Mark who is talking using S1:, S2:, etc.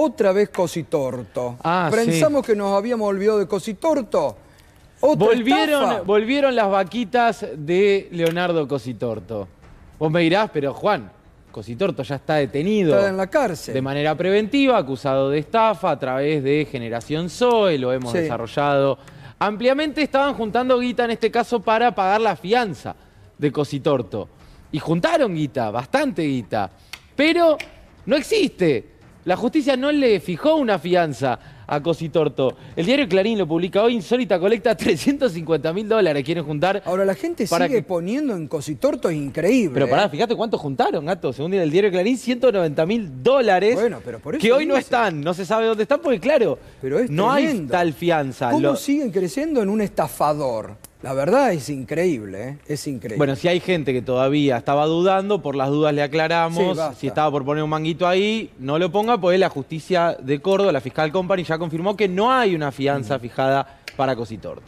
S1: otra vez Cositorto. Ah, Pensamos que nos habíamos olvidado de Cositorto. Torto. volvieron,
S2: volvieron las vaquitas de Leonardo Cositorto. Vos me dirás, pero Juan, Cositorto ya está detenido. Está en la cárcel. De manera preventiva, acusado de estafa a través de Generación Zoe, lo hemos desarrollado ampliamente. Estaban juntando guita en este caso para pagar la fianza de Cositorto. Y juntaron guita, bastante guita. Pero no existe la justicia no le fijó una fianza a Torto. El diario Clarín lo publica hoy, Insólita colecta 350 mil dólares, quieren juntar. Ahora la gente sigue
S1: poniendo en Cositorto, es increíble. Pero pará, ¿eh?
S2: fíjate cuánto juntaron, gato. Según el diario Clarín, 190 mil dólares. Bueno, pero por eso Que hoy no están, no se sabe dónde están, porque claro, no hay tal fianza. ¿Cómo
S1: siguen creciendo en un estafador? La verdad es increíble, ¿eh? es increíble. Bueno,
S2: si hay gente que todavía estaba dudando, por las dudas le aclaramos. si estaba por poner un manguito ahí, no lo ponga, pues la justicia de Córdoba, la fiscal Company, ya confirmó que no hay una fianza fijada para Cositorto.